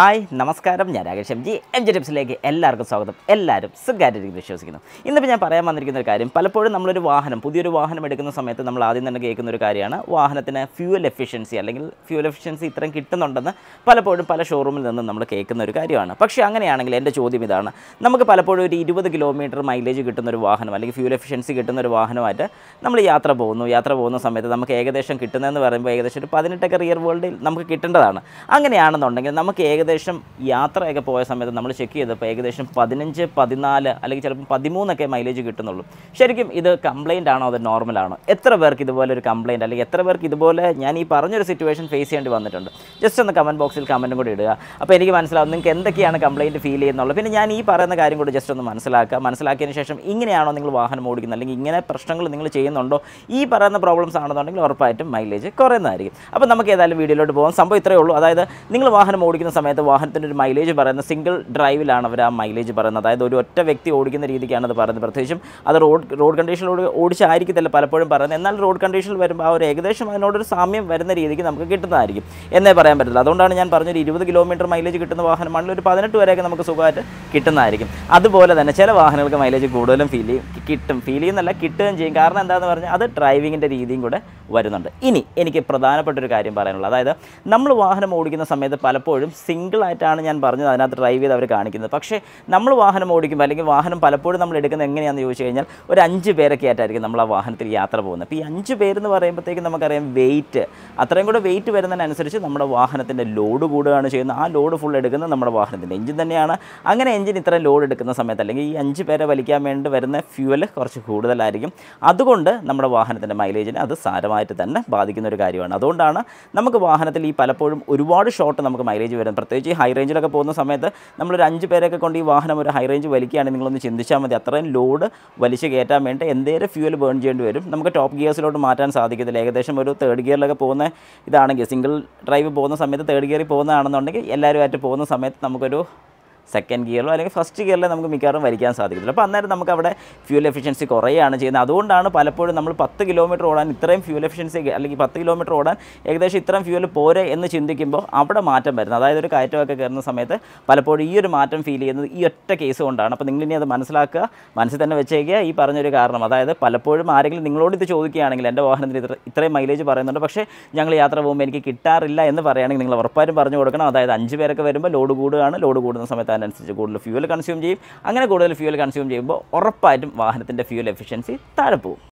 hi നമസ്കാരം ഞാൻ Rakesh M G M G ടിപ്സിലേക്ക് എല്ലാവർക്കും സ്വാഗതം എല്ലാവരും സുഖമായിട്ടിരിക്കും വിശ്വസിക്കുന്നു ഇന്നിപ്പോൾ ഞാൻ പറയാൻ വന്നിരിക്കുന്ന ഒരു കാര്യം പലപ്പോഴും നമ്മളൊരു വാഹനം പുതിയൊരു വാഹനം എടുക്കുന്ന സമയത്ത് നമ്മൾ ആദ്യം തന്നെ കേൾക്കുന്ന ഒരു കാര്യമാണ് വാഹനത്തിന് ഫ്യൂവൽ എഫിഷ്യൻസി അല്ലെങ്കിൽ ഫ്യൂവൽ എഫിഷ്യൻസി ഇത്രയും കിട്ടുന്നുണ്ടെന്ന് പലപ്പോഴും പല ഷോറൂമിൽ നിന്നും നമ്മൾ കേൾക്കുന്ന ഒരു കാര്യമാണ് പക്ഷേ അങ്ങനെയാണെങ്കിൽ എൻ്റെ ചോദ്യം ഇതാണ് നമുക്ക് പലപ്പോഴും ഒരു ഇരുപത് കിലോമീറ്റർ മൈലേജ് കിട്ടുന്ന ഒരു വാഹനം അല്ലെങ്കിൽ ഫ്യൂവൽ എഫിഷ്യൻസി കിട്ടുന്ന ഒരു വാഹനമായിട്ട് നമ്മൾ യാത്ര പോകുന്നു യാത്ര പോകുന്ന സമയത്ത് നമുക്ക് ഏകദേശം കിട്ടുന്നതെന്ന് പറയുമ്പോൾ ഏകദേശം ഒരു പതിനെട്ടൊക്കെ റിയർ വേൾഡിൽ നമുക്ക് കിട്ടേണ്ടതാണ് അങ്ങനെയാണെന്നുണ്ടെങ്കിൽ നമുക്ക് ഏകദേശം യാത്രയൊക്കെ പോയ സമയത്ത് നമ്മൾ ചെക്ക് ചെയ്തപ്പോൾ ഏകദേശം പതിനഞ്ച് പതിനാല് അല്ലെങ്കിൽ ചിലപ്പോൾ പതിമൂന്നൊക്കെ മൈലേജ് കിട്ടുന്നുള്ളൂ ശരിക്കും ഇത് കംപ്ലയിൻ്റ് ആണോ അത് നോർമലാണോ എത്ര പേർക്ക് ഇതുപോലെ ഒരു കംപ്ലയിൻ്റ് അല്ലെങ്കിൽ എത്ര പേർക്ക് ഇതുപോലെ ഞാൻ ഈ പറഞ്ഞൊരു സിറ്റുവേഷൻ ഫേസ് ചെയ്യേണ്ടി വന്നിട്ടുണ്ട് ജസ്റ്റ് ഒന്ന് കമൻറ്റ് ബോക്സിൽ കമൻറ്റും കൂടി ഇടുക അപ്പോൾ എനിക്ക് മനസ്സിലാവും നിങ്ങൾക്ക് എന്തൊക്കെയാണ് കംപ്ലയിൻറ്റ് ഫീൽ ചെയ്യുന്നുള്ളൂ പിന്നെ ഞാൻ ഈ പറയുന്ന കാര്യം കൂടി ജസ്റ്റ് ഒന്ന് മനസ്സിലാക്കുക മനസ്സിലാക്കിയതിന് ശേഷം ഇങ്ങനെയാണോ നിങ്ങൾ വാഹനം ഓടിക്കുന്നത് അല്ലെങ്കിൽ ഇങ്ങനെ പ്രശ്നങ്ങൾ നിങ്ങൾ ചെയ്യുന്നുണ്ടോ ഈ പറയുന്ന പ്രോബ്ലംസ് ആണെന്നുണ്ടെങ്കിൽ ഉറപ്പായിട്ടും മൈലേജ് കുറയുന്നതായിരിക്കും അപ്പോൾ നമുക്ക് ഏതായാലും വീഡിയോയിലോട്ട് പോകാം സംഭവം ഇത്രയേ ഉള്ളൂ അതായത് നിങ്ങൾ വാഹനം ഓടിക്കുന്ന സമയത്ത് അതായത് വാഹനത്തിൻ്റെ ഒരു മൈലേജ് പറയുന്ന സിംഗിൾ ഡ്രൈവിലാണ് അവർ ആ മൈലേജ് പറയുന്നത് അതായത് ഒരു ഒറ്റ വ്യക്തി ഓടിക്കുന്ന രീതിക്കാണ് അത് പറയുന്നത് പ്രത്യേകിച്ചും അത് റോഡ് റോഡ് കണ്ടീഷനിലൂടെ ഓടിച്ചായിരിക്കത്തില്ല പലപ്പോഴും പറയുന്നത് എന്നാൽ റോഡ് കണ്ടീഷനിൽ വരുമ്പോൾ ആ ഒരു ഏകദേശം അതിനോടൊരു സാമ്യം വരുന്ന രീതിക്ക് നമുക്ക് കിട്ടുന്നതായിരിക്കും എന്നേ പറയാൻ പറ്റില്ല അതുകൊണ്ടാണ് ഞാൻ പറഞ്ഞൊരു ഇരുപത് കിലോമീറ്റർ മൈലേജ് കിട്ടുന്ന വാഹനമാണെങ്കിൽ ഒരു പതിനെട്ട് വരെയൊക്കെ നമുക്ക് സുഖമായിട്ട് കിട്ടുന്നതായിരിക്കും അതുപോലെ തന്നെ ചില വാഹനങ്ങൾക്ക് മൈലേജ് കൂടുതലും ഫീൽ ചെയ്യും കിട്ടും ഫീൽ ചെയ്യുന്നല്ല കിട്ടുകയും ചെയ്യും കാരണം എന്താണെന്ന് പറഞ്ഞാൽ അത് ഡ്രൈവിങ്ങിൻ്റെ രീതിയും കൂടെ വരുന്നുണ്ട് ഇനി എനിക്ക് പ്രധാനപ്പെട്ട ഒരു കാര്യം പറയാനുള്ളത് അതായത് നമ്മൾ വാഹനം ഓടിക്കുന്ന സമയത്ത് പലപ്പോഴും സിംഗിളായിട്ടാണ് ഞാൻ പറഞ്ഞത് അതിനകത്ത് ഡ്രൈവ് ചെയ്ത് അവർ കാണിക്കുന്നത് പക്ഷേ നമ്മൾ വാഹനം ഓടിക്കുമ്പോൾ അല്ലെങ്കിൽ വാഹനം പലപ്പോഴും നമ്മൾ എടുക്കുന്നത് എങ്ങനെയാണെന്ന് ചോദിച്ചു കഴിഞ്ഞാൽ ഒരു അഞ്ച് പേരൊക്കെ ആയിട്ടായിരിക്കും നമ്മൾ ആ വാഹനത്തിൽ യാത്ര പോകുന്നത് അപ്പോൾ ഈ അഞ്ച് പേരെന്ന് പറയുമ്പോഴത്തേക്കും നമുക്കറിയാം വെയിറ്റ് അത്രയും കൂടെ വെയിറ്റ് വരുന്നതിനനുസരിച്ച് നമ്മുടെ വാഹനത്തിൻ്റെ ലോഡ് കൂടുകയാണ് ചെയ്യുന്നത് ആ ലോഡ് ഫുൾ എടുക്കുന്നത് നമ്മുടെ വാഹനത്തിൻ്റെ എഞ്ചിൻ തന്നെയാണ് അങ്ങനെ എഞ്ചിൻ ഇത്ര ലോഡ് എടുക്കുന്ന സമയത്ത് അല്ലെങ്കിൽ ഈ അഞ്ച് പേരെ വലിക്കാൻ വേണ്ടി വരുന്ന ഫ്യൂവൽ കുറച്ച് കൂടുതലായിരിക്കും അതുകൊണ്ട് നമ്മുടെ വാഹനത്തിൻ്റെ മൈലേജിനെ അത് സാരമായിട്ട് തന്നെ ബാധിക്കുന്ന ഒരു കാര്യമാണ് അതുകൊണ്ടാണ് നമുക്ക് വാഹനത്തിൽ ഈ പലപ്പോഴും ഒരുപാട് ഷോട്ട് നമുക്ക് മൈലേജ് വരുന്നത് പ്രത്യേകിച്ച് ഈ ഹൈ റേഞ്ചിലൊക്കെ പോകുന്ന സമയത്ത് നമ്മളൊരു അഞ്ച് പേരൊക്കെ കൊണ്ട് ഈ വാഹനം ഒരു ഹൈ റേഞ്ച് വലിക്കുകയാണെങ്കിൽ നിങ്ങളൊന്ന് ചിന്തിച്ചാൽ മതി അത്രയും ലോഡ് വലിച്ചു കയറ്റാൻ വേണ്ടി എന്തേലും ഫ്യൂവൽ ബേൺ ചെയ്യേണ്ടി വരും നമുക്ക് ടോപ്പ് ഗിയേഴ്സിലോട്ട് മാറ്റാൻ സാധിക്കത്തില്ല ഏകദേശം ഒരു തേർഡ് ഗിയറിലൊക്കെ പോകുന്ന ഇതാണെങ്കിൽ സിംഗിൾ ഡ്രൈവ് പോകുന്ന സമയത്ത് തേർഡ് ഗിയറിൽ പോകുന്നതാണെന്നുണ്ടെങ്കിൽ എല്ലാവരുമായിട്ട് പോകുന്ന സമയത്ത് നമുക്കൊരു സെക്കൻഡ് ഗിയറിലോ അല്ലെങ്കിൽ ഫസ്റ്റ് ഗിയറിലോ നമുക്ക് മിക്കവാറും വരയ്ക്കാൻ സാധിക്കത്തില്ല അപ്പോൾ അന്നേരം നമുക്ക് അവിടെ ഫ്യൂൽ എഫിഷ്യൻസി കുറയാണ് ചെയ്യുന്നത് അതുകൊണ്ടാണ് പലപ്പോഴും നമ്മൾ പത്ത് കിലോമീറ്റർ ഓടാൻ ഇത്രയും ഫ്യൂൽ എഫിഷ്യൻസി അല്ലെങ്കിൽ പത്ത് കിലോമീറ്റർ ഓടാൻ ഏകദേശം ഇത്രയും ഫ്യൂൽ പോരെ എന്ന് ചിന്തിക്കുമ്പോൾ അവിടെ മാറ്റം വരുന്നത് അതായത് ഒരു കയറ്റമൊക്കെ കയറുന്ന സമയത്ത് പലപ്പോഴും ഈ ഒരു മാറ്റം ഫീൽ ചെയ്യുന്നത് ഈ ഒറ്റ കേസ് കൊണ്ടാണ് അപ്പോൾ നിങ്ങളിനി അത് മനസ്സിലാക്കുക മനസ്സിൽ തന്നെ വെച്ചേക്കുക ഈ പറഞ്ഞൊരു കാരണം അതായത് പലപ്പോഴും ആരെങ്കിലും നിങ്ങളോട് ഇത് ചോദിക്കുകയാണെങ്കിൽ എൻ്റെ വാഹനത്തിന് ഇത്ര ഇത്രയും മൈലേജ് പറയുന്നുണ്ട് പക്ഷേ ഞങ്ങൾ യാത്ര പോകുമ്പോൾ എനിക്ക് കിട്ടാറില്ല എന്ന് പറയുകയാണെങ്കിൽ നിങ്ങൾ ഉറപ്പായും പറഞ്ഞു കൊടുക്കണം അതായത് അഞ്ച് പേരൊക്കെ വരുമ്പോൾ ലോഡ് കൂടുകയാണ് ലോഡ് കൂടുന്ന സമയത്ത് അതിനനുസരിച്ച് കൂടുതൽ ഫ്യൂവൽ കൺസ്യൂം ചെയ്യും അങ്ങനെ കൂടുതൽ ഫ്യൂവൽ കൺസ്യൂം ചെയ്യുമ്പോൾ ഉറപ്പായിട്ടും വാഹനത്തിൻ്റെ ഫ്യൂവൽ എഫിഷ്യൻസി താഴെ പോകും